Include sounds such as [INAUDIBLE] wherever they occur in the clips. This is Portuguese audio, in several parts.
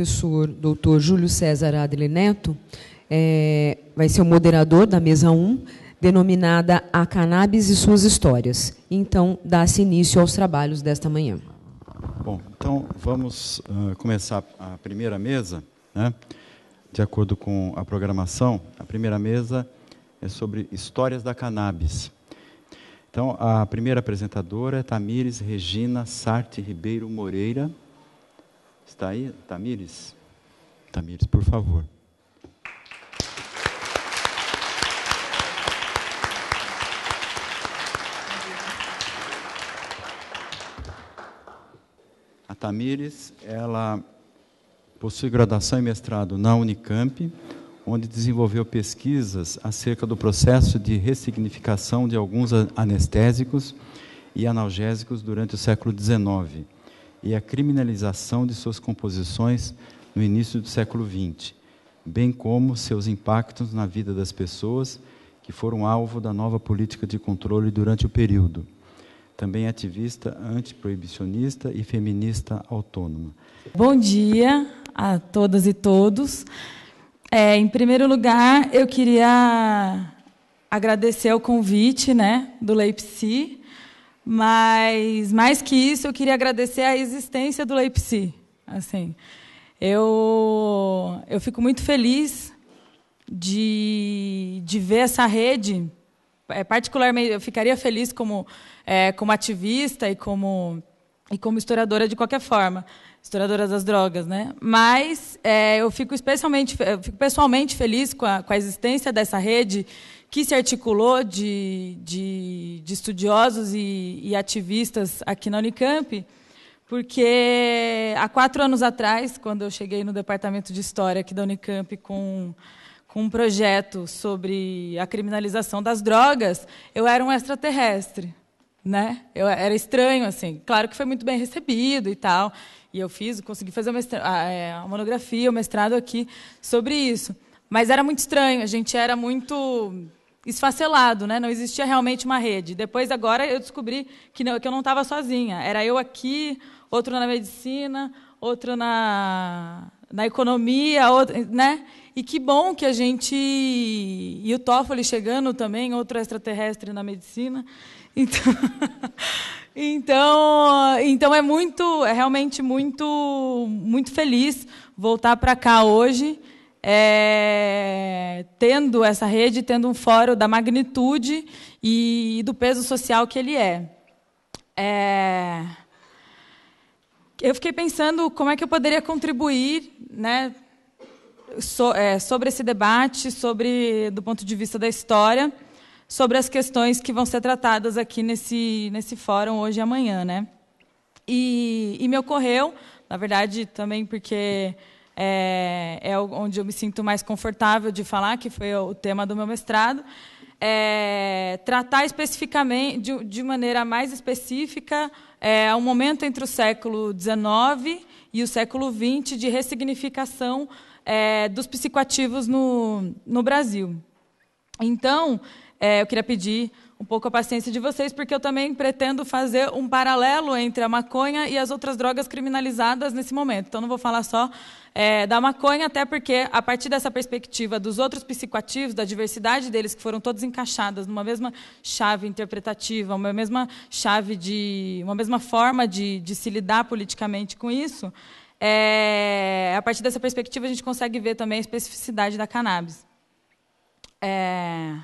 professor doutor Júlio César Adle Neto é, vai ser o moderador da mesa 1, denominada A Cannabis e Suas Histórias. Então, dá-se início aos trabalhos desta manhã. Bom, então vamos uh, começar a primeira mesa, né? de acordo com a programação. A primeira mesa é sobre histórias da cannabis. Então, a primeira apresentadora é Tamires Regina Sarte Ribeiro Moreira. Está aí, Tamires? Tamires, por favor. A Tamires, ela possui graduação e mestrado na Unicamp, onde desenvolveu pesquisas acerca do processo de ressignificação de alguns anestésicos e analgésicos durante o século XIX e a criminalização de suas composições no início do século XX, bem como seus impactos na vida das pessoas que foram alvo da nova política de controle durante o período. Também ativista antiproibicionista e feminista autônoma. Bom dia a todas e todos. É, em primeiro lugar, eu queria agradecer o convite né, do Leipzig mas, mais que isso, eu queria agradecer a existência do Leipzig. Assim, eu, eu fico muito feliz de, de ver essa rede. É, particularmente, eu ficaria feliz como, é, como ativista e como e como historiadora de qualquer forma, historiadora das drogas, né? Mas é, eu fico especialmente, eu fico pessoalmente feliz com a, com a existência dessa rede que se articulou de, de, de estudiosos e, e, ativistas aqui na Unicamp, porque há quatro anos atrás, quando eu cheguei no departamento de história aqui da Unicamp com com um projeto sobre a criminalização das drogas, eu era um extraterrestre né? Eu era estranho assim. Claro que foi muito bem recebido e tal. E eu fiz, consegui fazer a, é, a monografia, o mestrado aqui sobre isso. Mas era muito estranho. A gente era muito esfacelado, né? Não existia realmente uma rede. Depois, agora, eu descobri que, não, que eu não estava sozinha. Era eu aqui, outro na medicina, outro na, na economia, outro, né? E que bom que a gente... E o Toffoli chegando também, outro extraterrestre na medicina. Então, [LAUGHS] então, então é muito, é realmente muito, muito feliz voltar para cá hoje, é, tendo essa rede, tendo um fórum da magnitude e do peso social que ele é. é eu fiquei pensando como é que eu poderia contribuir, né, so, é, sobre esse debate, sobre do ponto de vista da história sobre as questões que vão ser tratadas aqui nesse, nesse fórum hoje e amanhã. Né? E, e me ocorreu, na verdade, também porque é, é onde eu me sinto mais confortável de falar, que foi o tema do meu mestrado, é, tratar especificamente, de, de, maneira mais específica, é, um momento entre o século XIX e o século XX de ressignificação é, dos psicoativos no, no Brasil. Então, é, eu queria pedir um pouco a paciência de vocês, porque eu também pretendo fazer um paralelo entre a maconha e as outras drogas criminalizadas nesse momento. Então, não vou falar só é, da maconha, até porque, a partir dessa perspectiva dos outros psicoativos, da diversidade deles, que foram todos encaixados numa mesma chave interpretativa, uma mesma chave de. uma mesma forma de, de se lidar politicamente com isso, é, a partir dessa perspectiva, a gente consegue ver também a especificidade da cannabis. É.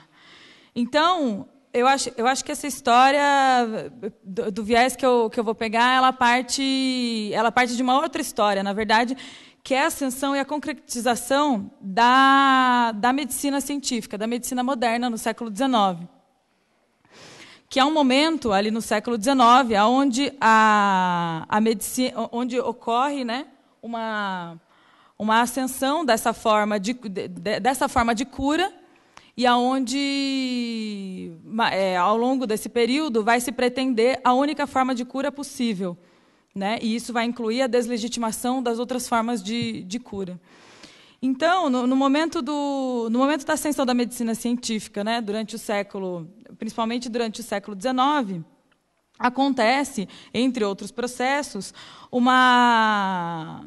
Então, eu acho, eu acho que essa história do, do, viés que eu, que eu vou pegar, ela parte, ela parte de uma outra história, na verdade, que é a ascensão e a concretização da, da medicina científica, da medicina moderna no século XIX. Que é um momento, ali no século XIX, onde, a, a medicina, onde ocorre né, uma, uma ascensão dessa forma de, de dessa forma de cura e aonde, é, ao longo desse período, vai se pretender a única forma de cura possível. Né? E isso vai incluir a deslegitimação das outras formas de, de cura. Então, no, no, momento do, no momento da ascensão da medicina científica, né, durante o século, principalmente durante o século XIX, acontece, entre outros processos, uma,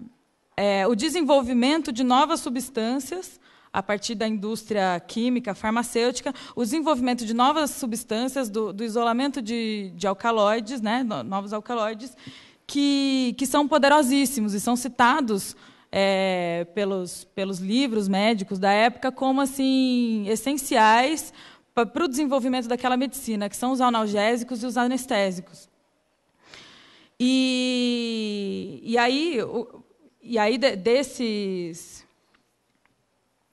é, o desenvolvimento de novas substâncias a partir da indústria química, farmacêutica, o desenvolvimento de novas substâncias, do, do isolamento de, de alcaloides, né, novos alcaloides, que, que são poderosíssimos e são citados é, pelos, pelos livros médicos da época como assim essenciais para o desenvolvimento daquela medicina, que são os analgésicos e os anestésicos. E, e aí, o, e aí de, desses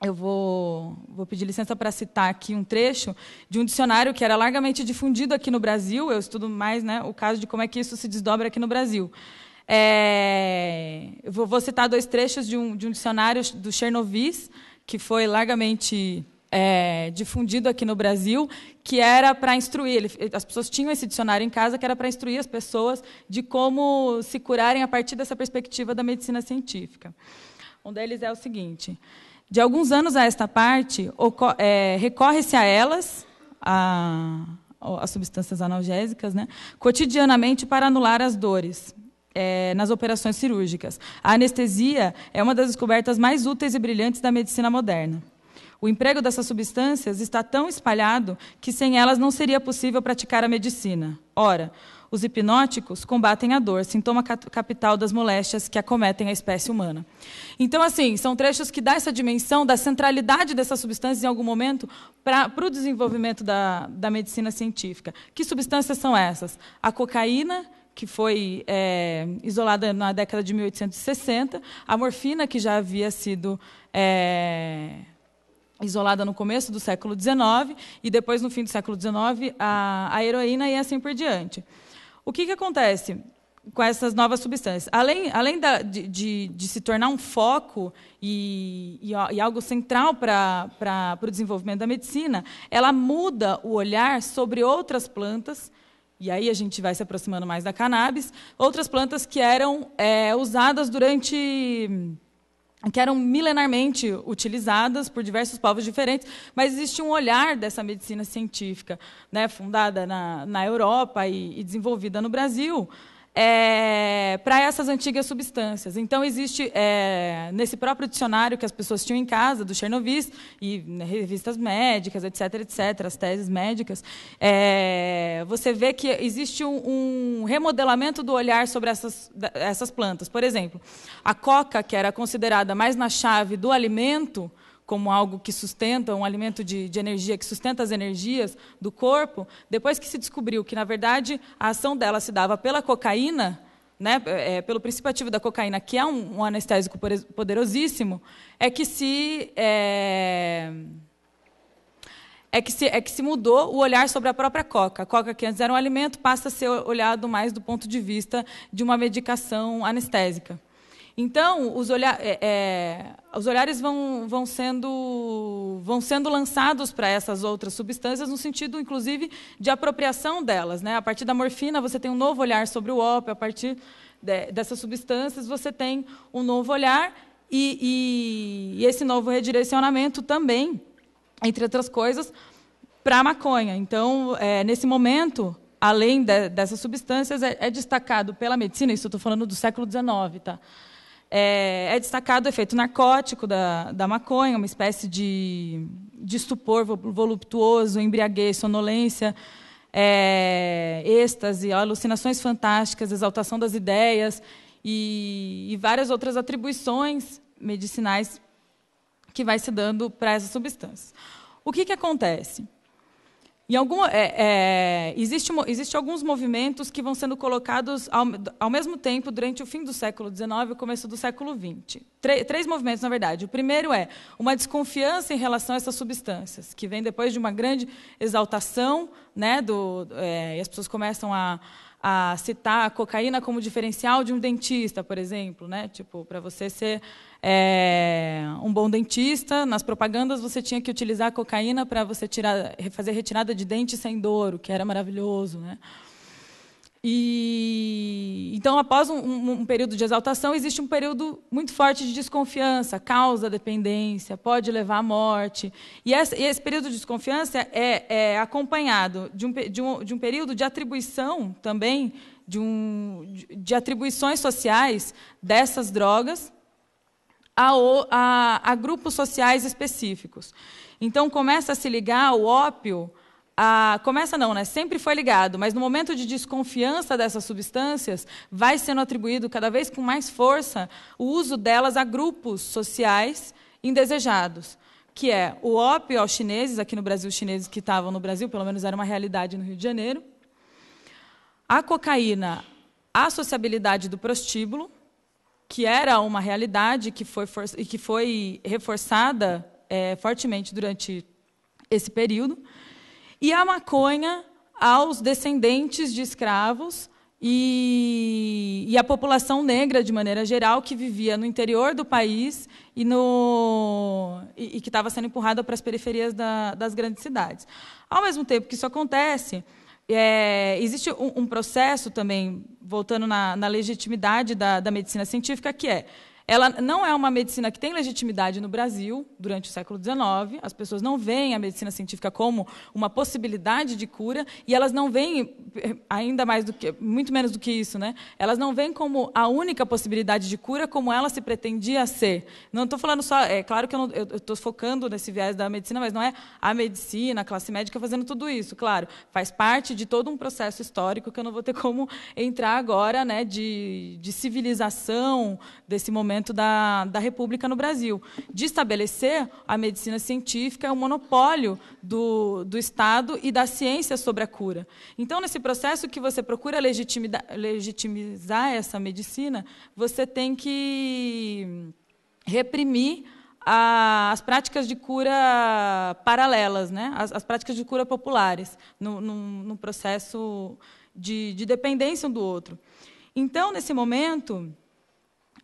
eu vou, vou pedir licença para citar aqui um trecho de um dicionário que era largamente difundido aqui no Brasil. Eu estudo mais né, o caso de como é que isso se desdobra aqui no Brasil. É, eu vou, vou, citar dois trechos de um, de um dicionário do Chernoviz, que foi largamente é, difundido aqui no Brasil, que era para instruir. Ele, as pessoas tinham esse dicionário em casa que era para instruir as pessoas de como se curarem a partir dessa perspectiva da medicina científica. Um deles é o seguinte. De alguns anos a esta parte, é, recorre-se a elas, a, as substâncias analgésicas, né, cotidianamente para anular as dores. É, nas operações cirúrgicas. A anestesia é uma das descobertas mais úteis e brilhantes da medicina moderna. O emprego dessas substâncias está tão espalhado que sem elas não seria possível praticar a medicina. Ora, os hipnóticos combatem a dor, sintoma capital das moléstias que acometem a espécie humana. Então, assim, são trechos que dão essa dimensão da centralidade dessas substâncias em algum momento para o desenvolvimento da, da medicina científica. Que substâncias são essas? A cocaína, que foi é, isolada na década de 1860, a morfina, que já havia sido é, isolada no começo do século XIX, e depois, no fim do século XIX, a, a heroína e assim por diante. O que, que acontece com essas novas substâncias? Além, além da, de, de, de, se tornar um foco e, e, e algo central para o desenvolvimento da medicina, ela muda o olhar sobre outras plantas, e aí a gente vai se aproximando mais da cannabis, outras plantas que eram é, usadas durante que eram milenarmente utilizadas por diversos povos diferentes, mas existe um olhar dessa medicina científica, né, fundada na, na Europa e, e desenvolvida no Brasil, é, para essas antigas substâncias. Então, existe, é, nesse próprio dicionário que as pessoas tinham em casa, do Chernobyl, e né, revistas médicas, etc., etc., as teses médicas, é, você vê que existe um, um remodelamento do olhar sobre essas, essas plantas. Por exemplo, a coca, que era considerada mais na chave do alimento, como algo que sustenta, um alimento de, de, energia que sustenta as energias do corpo, depois que se descobriu que, na verdade, a ação dela se dava pela cocaína, né, é, é pelo princípio ativo da cocaína, que é um, um anestésico poderosíssimo, é que se. É, é que, se, é que se mudou o olhar sobre a própria coca. A coca, que antes era um alimento, passa a ser olhado mais do ponto de vista de uma medicação anestésica. Então, os, olha é, é, os olhares vão, vão, sendo, vão sendo lançados para essas outras substâncias, no sentido, inclusive, de apropriação delas. Né? A partir da morfina, você tem um novo olhar sobre o ópio, a partir de, dessas substâncias, você tem um novo olhar, e, e, e esse novo redirecionamento também, entre outras coisas, para a maconha. Então, é, nesse momento, além de, dessas substâncias, é, é destacado pela medicina, isso estou falando do século XIX, tá? é, é destacado o efeito narcótico da, da maconha, uma espécie de, de estupor voluptuoso, embriaguez, sonolência, é, êxtase, alucinações fantásticas, exaltação das ideias e, e várias outras atribuições medicinais que vai se dando para essa substância. O que, que acontece? Algum, é, é, existe, existe, alguns movimentos que vão sendo colocados ao, ao, mesmo tempo durante o fim do século XIX e o começo do século XX. Tre, três movimentos, na verdade. O primeiro é uma desconfiança em relação a essas substâncias, que vem depois de uma grande exaltação, né, do, é, e as pessoas começam a, a citar a cocaína como diferencial de um dentista, por exemplo, né, tipo para você ser é, um bom dentista. Nas propagandas você tinha que utilizar cocaína para você tirar, fazer retirada de dente sem dor, o que era maravilhoso, né? E então, após um, um, um, período de exaltação, existe um período muito forte de desconfiança, causa dependência, pode levar à morte. E esse, esse período de desconfiança é, é acompanhado de um, de um, de, um, período de atribuição também de, um, de, de atribuições sociais dessas drogas a, a, a grupos sociais específicos. Então começa a se ligar o ópio a, começa não, né? Sempre foi ligado, mas no momento de desconfiança dessas substâncias, vai sendo atribuído cada vez com mais força o uso delas a grupos sociais indesejados, que é o ópio aos chineses, aqui no Brasil, os chineses que estavam no Brasil, pelo menos era uma realidade no Rio de Janeiro, a cocaína, a sociabilidade do prostíbulo, que era uma realidade que foi, que foi reforçada é, fortemente durante esse período, e a maconha aos descendentes de escravos e, e, a população negra, de maneira geral, que vivia no interior do país e, no, e, e que estava sendo empurrada para as periferias da, das grandes cidades. Ao mesmo tempo que isso acontece, é, existe um, um, processo também, voltando na, na legitimidade da, da medicina científica, que é ela não é uma medicina que tem legitimidade no Brasil durante o século XIX. As pessoas não veem a medicina científica como uma possibilidade de cura e elas não veem eh, ainda mais do que muito menos do que isso, né? Elas não veem como a única possibilidade de cura como ela se pretendia ser. Não estou falando só, é claro que eu estou focando nesse viés da medicina, mas não é a medicina, a classe médica fazendo tudo isso. Claro, faz parte de todo um processo histórico que eu não vou ter como entrar agora, né? De, de civilização desse momento da, da República no Brasil, de estabelecer a medicina científica, o é monopólio do, do Estado e da ciência sobre a cura. Então, nesse processo que você procura legitimizar essa medicina, você tem que reprimir as práticas de cura paralelas, né? as, as práticas de cura populares, no, no, processo de, de dependência um do outro. Então, nesse momento,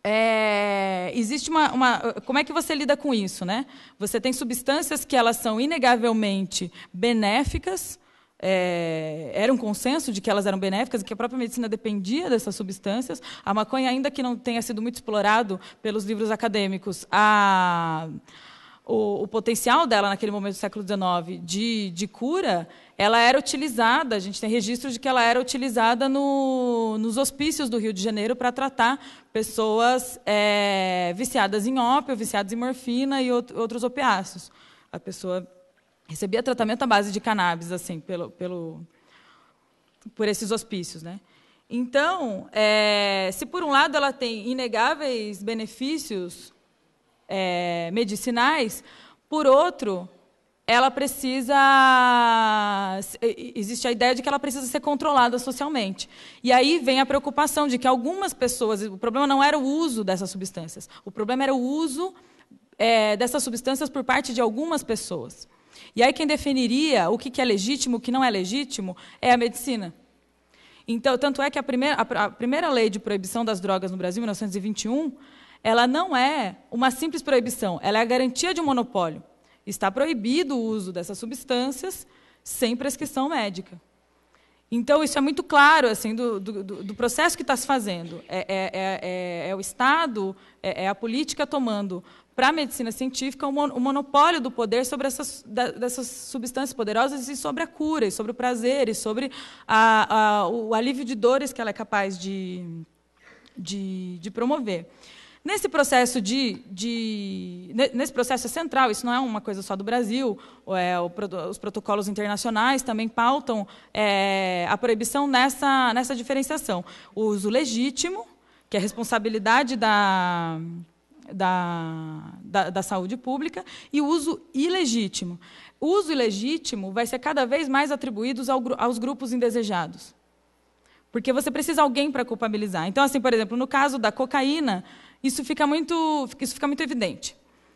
é, existe uma, uma, Como é que você lida com isso? Né? Você tem substâncias que elas são inegavelmente benéficas, é, era um consenso de que elas eram benéficas, que a própria medicina dependia dessas substâncias. A maconha, ainda que não tenha sido muito explorado pelos livros acadêmicos, a, o, o, potencial dela naquele momento do século XIX de, de cura ela era utilizada, a gente tem registro de que ela era utilizada no, nos hospícios do Rio de Janeiro para tratar pessoas é, viciadas em ópio, viciadas em morfina e outros opiáceos. A pessoa recebia tratamento à base de cannabis, assim, pelo, pelo, por esses hospícios, né? Então, é, se por um lado ela tem inegáveis benefícios é, medicinais, por outro, ela precisa. Existe a ideia de que ela precisa ser controlada socialmente. E aí vem a preocupação de que algumas pessoas. O problema não era o uso dessas substâncias, o problema era o uso é, dessas substâncias por parte de algumas pessoas. E aí quem definiria o que é legítimo, o que não é legítimo, é a medicina. Então, tanto é que a primeira, a primeira lei de proibição das drogas no Brasil, em 1921, ela não é uma simples proibição, ela é a garantia de um monopólio. Está proibido o uso dessas substâncias sem prescrição médica. Então, isso é muito claro assim, do, do, do processo que está se fazendo. É, é, é, é, é o Estado, é, é, a política tomando para a medicina científica o, mon, o monopólio do poder sobre essas da, dessas substâncias poderosas e sobre a cura, e sobre o prazer, e sobre a, a, o alívio de dores que ela é capaz de, de, de promover. Nesse processo de, de, nesse processo central, isso não é uma coisa só do Brasil. É, o, os protocolos internacionais também pautam é, a proibição nessa nessa diferenciação. O uso legítimo, que é responsabilidade da da, da, da saúde pública, e o uso ilegítimo. O uso ilegítimo vai ser cada vez mais atribuído ao, aos grupos indesejados. Porque você precisa de alguém para culpabilizar. Então, assim, por exemplo, no caso da cocaína, isso fica muito, isso fica muito evidente.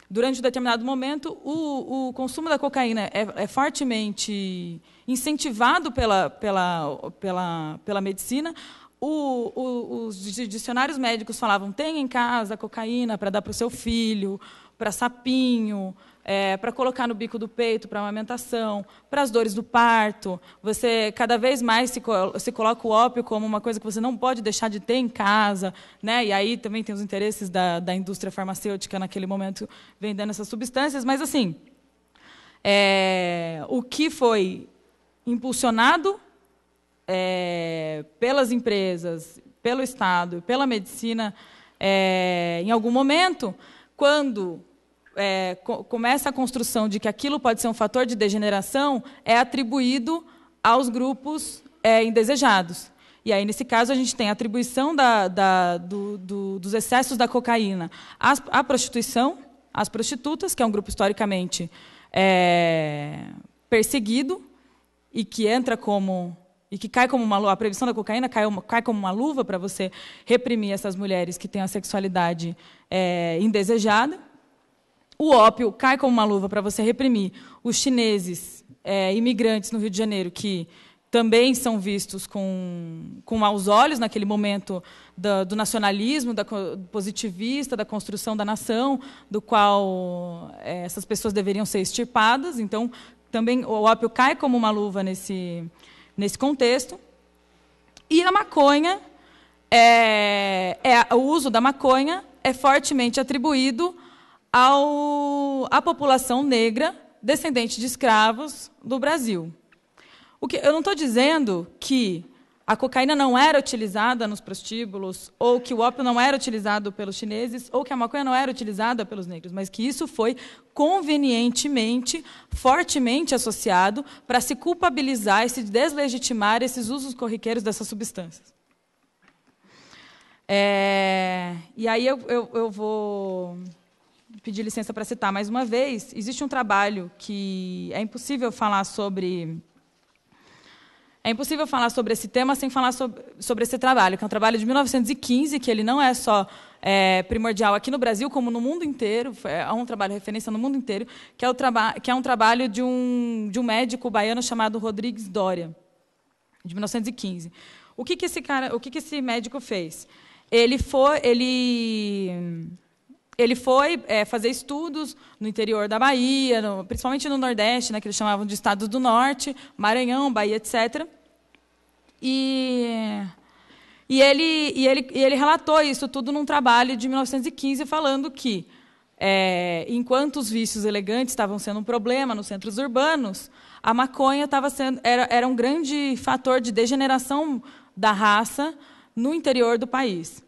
Durante um determinado momento, o, o consumo da cocaína é, é fortemente incentivado pela, pela, pela, pela medicina, o, o, os dicionários médicos falavam: tem em casa cocaína para dar para o seu filho, para sapinho, é, para colocar no bico do peito, para amamentação, para as dores do parto. Você cada vez mais se, se, coloca o ópio como uma coisa que você não pode deixar de ter em casa, né? E aí também tem os interesses da, da indústria farmacêutica naquele momento vendendo essas substâncias, mas assim, é, o que foi impulsionado é, pelas empresas, pelo Estado, pela medicina, é, em algum momento, quando é, co começa a construção de que aquilo pode ser um fator de degeneração é atribuído aos grupos é, indesejados. E aí, nesse caso, a gente tem a atribuição da, da, do, do, dos excessos da cocaína às, à prostituição, às prostitutas, que é um grupo historicamente é, perseguido e que entra como e que cai como uma a previsão da cocaína cai, uma, cai como uma luva para você reprimir essas mulheres que têm a sexualidade é, indesejada o ópio cai como uma luva para você reprimir os chineses é, imigrantes no Rio de Janeiro que também são vistos com, com maus olhos naquele momento do, do nacionalismo, da positivista, da construção da nação, do qual é, essas pessoas deveriam ser extirpadas. Então, também o ópio cai como uma luva nesse, nesse contexto. E a maconha, é, é, o uso da maconha é fortemente atribuído ao, à população negra descendente de escravos do Brasil. O que, eu não estou dizendo que a cocaína não era utilizada nos prostíbulos, ou que o ópio não era utilizado pelos chineses, ou que a maconha não era utilizada pelos negros, mas que isso foi convenientemente, fortemente associado para se culpabilizar e se deslegitimar esses usos corriqueiros dessas substâncias. É, e aí eu, eu, eu vou pedir licença para citar mais uma vez, existe um trabalho que é impossível falar sobre é impossível falar sobre esse tema sem falar sobre, sobre, esse trabalho, que é um trabalho de 1915, que ele não é só é, primordial aqui no Brasil, como no mundo inteiro, é um trabalho de referência no mundo inteiro, que é, que é um trabalho de um, de um, médico baiano chamado Rodrigues Doria, de 1915. O que, que esse cara, o que, que esse médico fez? Ele foi, ele ele foi é, fazer estudos no interior da Bahia, no, principalmente no Nordeste, né, que eles chamavam de Estados do Norte, Maranhão, Bahia, etc. E, e, ele, e, ele, e ele relatou isso tudo num trabalho de 1915, falando que, é, enquanto os vícios elegantes estavam sendo um problema nos centros urbanos, a maconha estava sendo, era, era um grande fator de degeneração da raça no interior do país.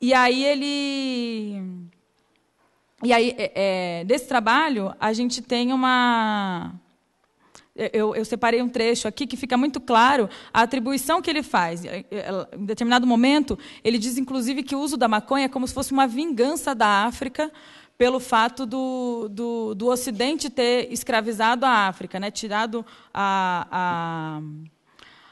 E aí ele e aí, é, é, desse trabalho, a gente tem uma. Eu, eu, separei um trecho aqui que fica muito claro a atribuição que ele faz. É, é, em determinado momento, ele diz, inclusive, que o uso da maconha é como se fosse uma vingança da África pelo fato do, do, do Ocidente ter escravizado a África, né? tirado a, a,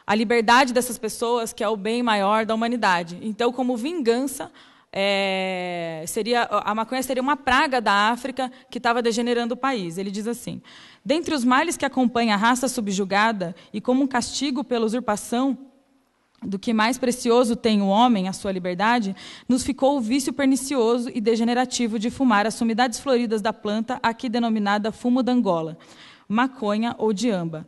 a liberdade dessas pessoas, que é o bem maior da humanidade. Então, como vingança, é, seria a maconha seria uma praga da África que estava degenerando o país. Ele diz assim: dentre os males que acompanha a raça subjugada e como um castigo pela usurpação do que mais precioso tem o homem, a sua liberdade, nos ficou o vício pernicioso e degenerativo de fumar as sumidades floridas da planta, aqui denominada fumo d'Angola, maconha ou diamba.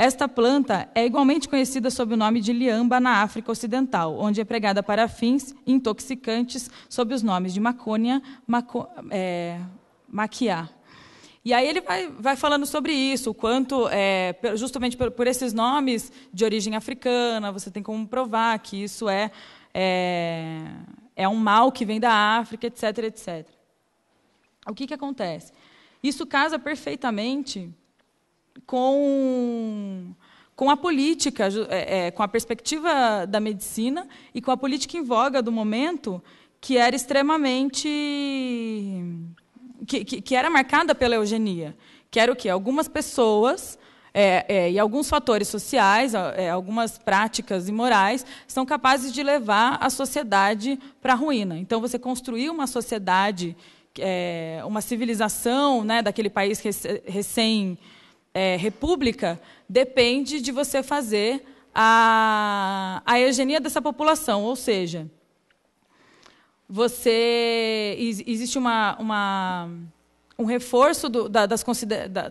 Esta planta é igualmente conhecida sob o nome de liamba na África Ocidental, onde é pregada para fins intoxicantes sob os nomes de macônia, maco, é, maquiá. E aí ele vai, vai, falando sobre isso, o quanto, é, justamente por, por, esses nomes de origem africana, você tem como provar que isso é, é, é um mal que vem da África, etc, etc. O que, que acontece? Isso casa perfeitamente com com a política, é, é, com a perspectiva da medicina e com a política em voga do momento, que era extremamente. que, que, que era marcada pela eugenia. Que era o quê? Algumas pessoas. É, é, e alguns fatores sociais, é, algumas práticas e morais são capazes de levar a sociedade para a ruína. Então, você construir uma sociedade, é, uma civilização né, daquele país recém é, república depende de você fazer a, a eugenia dessa população, ou seja, você existe uma, uma um reforço do, da, das,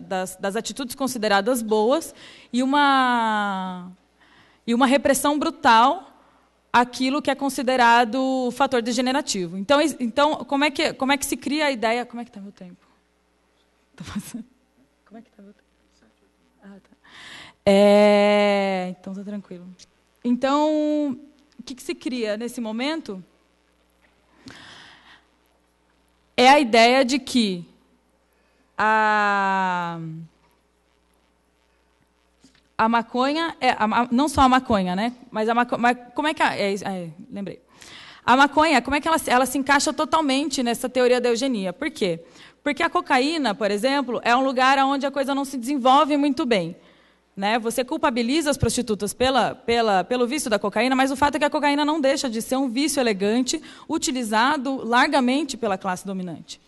das, das, atitudes consideradas boas e uma, e uma repressão brutal àquilo que é considerado fator degenerativo. Então, então como, é que, como é que se cria a ideia... Como é que está meu tempo? Como é que está meu é, então tá tranquilo. Então, o que, que se cria nesse momento? É a ideia de que a a maconha é a, não só a maconha, né? Mas a maconha, como é que a, é, é, lembrei. A maconha, como é que ela, ela se encaixa totalmente nessa teoria da eugenia? Por quê? Porque a cocaína, por exemplo, é um lugar onde a coisa não se desenvolve muito bem. Né? Você culpabiliza as prostitutas pela, pela, pelo vício da cocaína, mas o fato é que a cocaína não deixa de ser um vício elegante utilizado largamente pela classe dominante.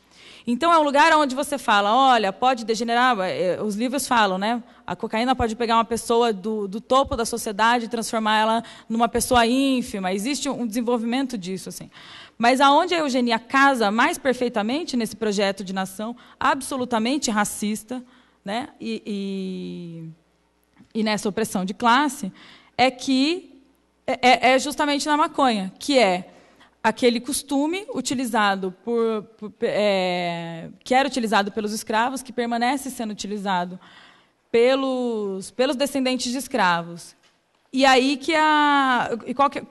Então é um lugar onde você fala, olha, pode degenerar, é, os livros falam, né? A cocaína pode pegar uma pessoa do, do topo da sociedade e transformá-la numa pessoa ínfima. Existe um desenvolvimento disso, assim. Mas aonde a eugenia casa mais perfeitamente nesse projeto de nação absolutamente racista, né? E, e e nessa opressão de classe é que é, é, é justamente na maconha, que é aquele costume utilizado por, por é, que era utilizado pelos escravos, que permanece sendo utilizado pelos, pelos descendentes de escravos. E aí que a e qual que,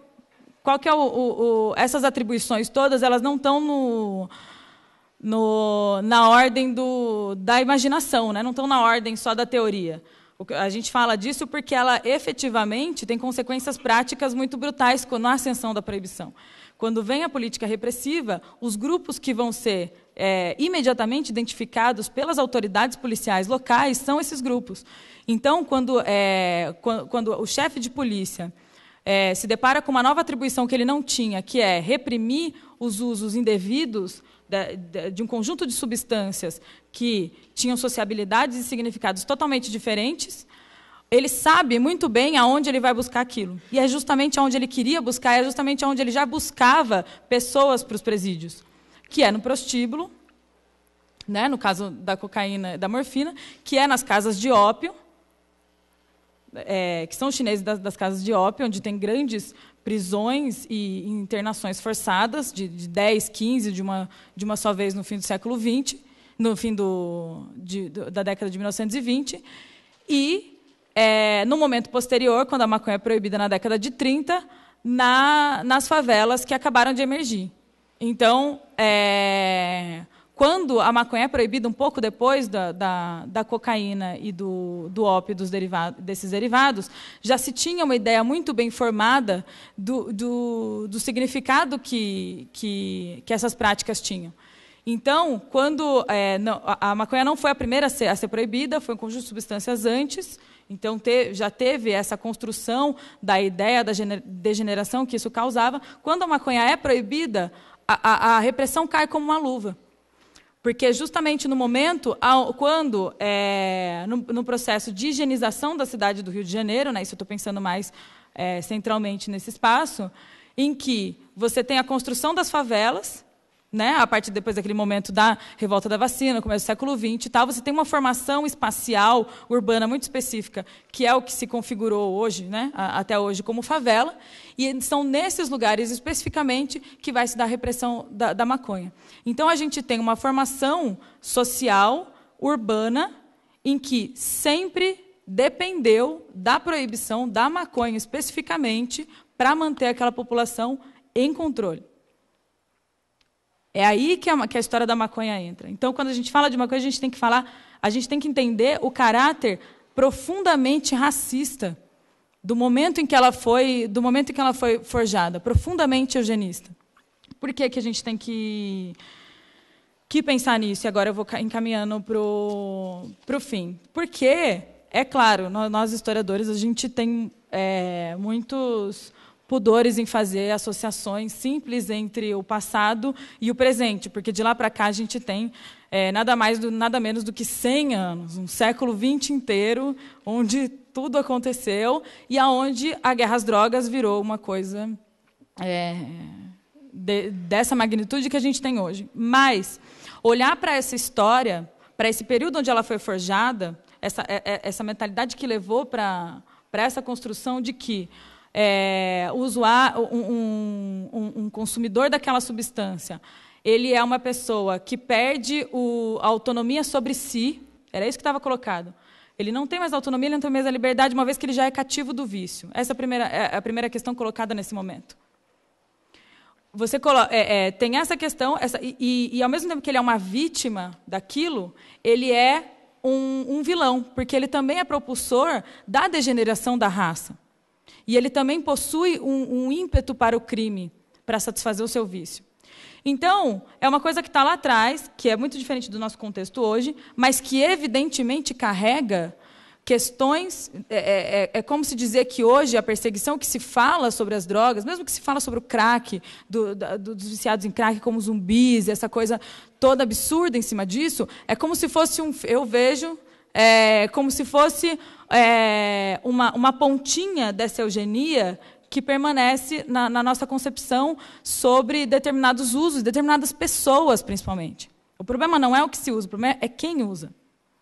qual que é o, o, o, essas atribuições todas, elas não estão no, no na ordem do, da imaginação, né? não estão na ordem só da teoria. A gente fala disso porque ela efetivamente tem consequências práticas muito brutais na ascensão da proibição. Quando vem a política repressiva, os grupos que vão ser é, imediatamente identificados pelas autoridades policiais locais são esses grupos. Então, quando, é, quando, quando o chefe de polícia é, se depara com uma nova atribuição que ele não tinha, que é reprimir os usos indevidos de um conjunto de substâncias que tinham sociabilidades e significados totalmente diferentes, ele sabe muito bem aonde ele vai buscar aquilo. E é justamente aonde ele queria buscar, é justamente aonde ele já buscava pessoas para os presídios, que é no prostíbulo, né, no caso da cocaína, da morfina, que é nas casas de ópio, é, que são chineses das, das, casas de ópio, onde tem grandes prisões e internações forçadas, de, de 10, 15, de uma, de uma só vez no fim do século XX, no fim do, de, da década de 1920. E, é, no momento posterior, quando a maconha é proibida na década de 30, na, nas favelas que acabaram de emergir. Então, é, quando a maconha é proibida, um pouco depois da, da, da cocaína e do, do ópio dos derivado, desses derivados, já se tinha uma ideia muito bem formada do, do, do significado que, que, que essas práticas tinham. Então, quando é, não, a maconha não foi a primeira a ser, a ser, proibida, foi um conjunto de substâncias antes. Então, te, já teve essa construção da ideia da degeneração que isso causava. Quando a maconha é proibida, a, a, a repressão cai como uma luva. Porque justamente no momento, quando, é, no, no, processo de higienização da cidade do Rio de Janeiro, né, isso eu estou pensando mais é, centralmente nesse espaço, em que você tem a construção das favelas, né, a partir depois daquele momento da revolta da vacina, começo do século XX e tal, você tem uma formação espacial urbana muito específica, que é o que se configurou hoje, né, até hoje, como favela, e são nesses lugares especificamente que vai se dar a repressão da, da maconha. Então, a gente tem uma formação social, urbana, em que sempre dependeu da proibição da maconha especificamente para manter aquela população em controle. É aí que a, que a história da maconha entra. Então, quando a gente fala de maconha, a gente tem que falar, a gente tem que entender o caráter profundamente racista do momento em que ela foi, do momento em que ela foi forjada, profundamente eugenista. Por que, que a gente tem que que pensar nisso? E agora eu vou encaminhando para o fim. Porque, é claro, nós, nós historiadores, a gente tem é, muitos pudores em fazer associações simples entre o passado e o presente, porque de lá para cá a gente tem é, nada mais do, nada menos do que 100 anos, um século 20 inteiro, onde tudo aconteceu e aonde a guerra às drogas virou uma coisa é, de, dessa magnitude que a gente tem hoje. Mas olhar para essa história, para esse período onde ela foi forjada, essa, é, é, essa mentalidade que levou para, para essa construção de que é, um, um, um, consumidor daquela substância, ele é uma pessoa que perde o, a autonomia sobre si, era isso que estava colocado. Ele não tem mais autonomia, ele não tem mais a liberdade, uma vez que ele já é cativo do vício. Essa é a primeira, é, é a primeira questão colocada nesse momento. Você coloca, é, é, tem essa questão, essa, e, e, e, ao mesmo tempo que ele é uma vítima daquilo, ele é um, um vilão, porque ele também é propulsor da degeneração da raça. E ele também possui um, um ímpeto para o crime, para satisfazer o seu vício. Então, é uma coisa que está lá atrás, que é muito diferente do nosso contexto hoje, mas que evidentemente carrega questões. É, é, é, é, como se dizer que hoje a perseguição que se fala sobre as drogas, mesmo que se fala sobre o crack, do, do, dos viciados em crack como zumbis, essa coisa toda absurda em cima disso, é como se fosse um. Eu vejo é, como se fosse é, uma, uma pontinha dessa eugenia que permanece na, na, nossa concepção sobre determinados usos, determinadas pessoas, principalmente. O problema não é o que se usa, o problema é quem usa.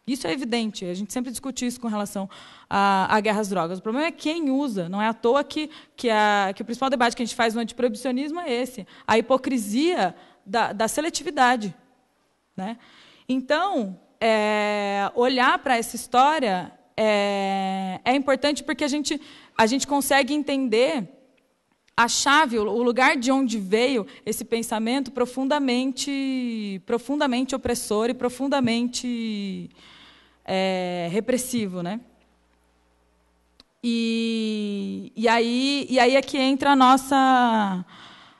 Isso é evidente, a gente sempre discutiu isso com relação à, à guerra às drogas. O problema é quem usa, não é à toa que, que, a, que o principal debate que a gente faz no antiproibicionismo é esse, a hipocrisia da, da seletividade. Né? Então, é, olhar para essa história é, é, importante porque a gente, a gente consegue entender a chave, o lugar de onde veio esse pensamento profundamente, profundamente opressor e profundamente é, repressivo, né? E, e, aí, e aí é que entra a nossa,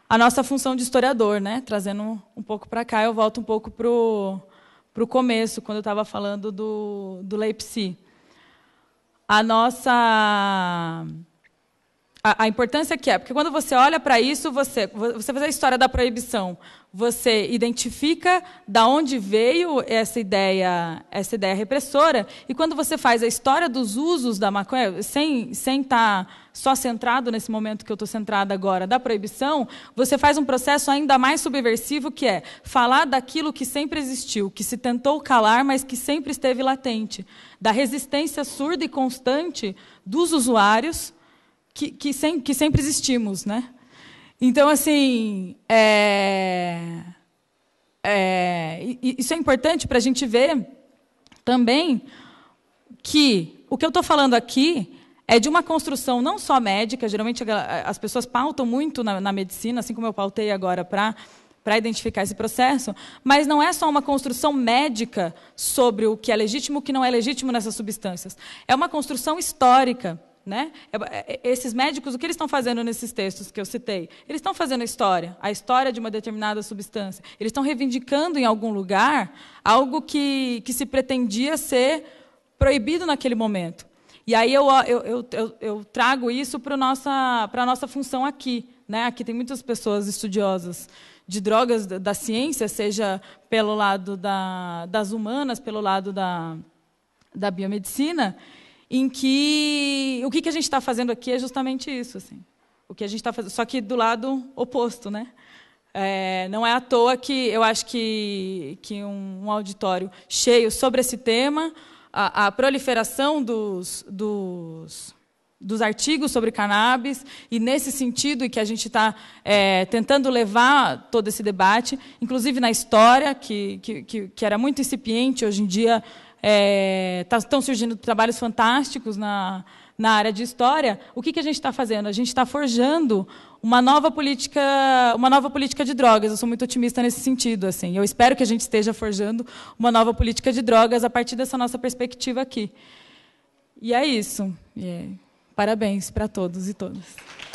a nossa função de historiador, né? Trazendo um, pouco para cá, eu volto um pouco para para o começo, quando eu estava falando do, do Leipzig. A nossa. A, a, importância que é, porque quando você olha para isso, você, você faz a história da proibição. Você identifica da onde veio essa ideia, essa ideia repressora, e quando você faz a história dos usos da maconha, sem estar. Sem tá só centrado nesse momento que eu estou centrada agora da proibição, você faz um processo ainda mais subversivo que é falar daquilo que sempre existiu, que se tentou calar, mas que sempre esteve latente, da resistência surda e constante dos usuários que, que, sem, que sempre existimos, né? Então, assim, é, é, isso é importante para a gente ver também que o que eu estou falando aqui é de uma construção não só médica, geralmente as pessoas pautam muito na, na medicina, assim como eu pautei agora para para identificar esse processo, mas não é só uma construção médica sobre o que é legítimo e o que não é legítimo nessas substâncias. É uma construção histórica. Né? É, é, esses médicos, o que eles estão fazendo nesses textos que eu citei? Eles estão fazendo a história, a história de uma determinada substância. Eles estão reivindicando em algum lugar algo que, que se pretendia ser proibido naquele momento. E aí eu, eu, eu, eu trago isso para a nossa, nossa função aqui. Né? Aqui tem muitas pessoas estudiosas de drogas da ciência, seja pelo lado da, das humanas, pelo lado da, da biomedicina, em que o que, que a gente está fazendo aqui é justamente isso, assim. O que a gente está fazendo, só que do lado oposto, né? É, não é à toa que eu acho que, que um, um auditório cheio sobre esse tema a, a proliferação dos, dos, dos, artigos sobre cannabis, e nesse sentido e que a gente está é, tentando levar todo esse debate, inclusive na história, que, que, que era muito incipiente, hoje em dia é, tá, estão surgindo trabalhos fantásticos na, na área de história, o que, que a gente está fazendo? A gente está forjando uma nova política, uma nova política de drogas. Eu sou muito otimista nesse sentido, assim. Eu espero que a gente esteja forjando uma nova política de drogas a partir dessa nossa perspectiva aqui. E é isso. Yeah. É, parabéns para todos e todas.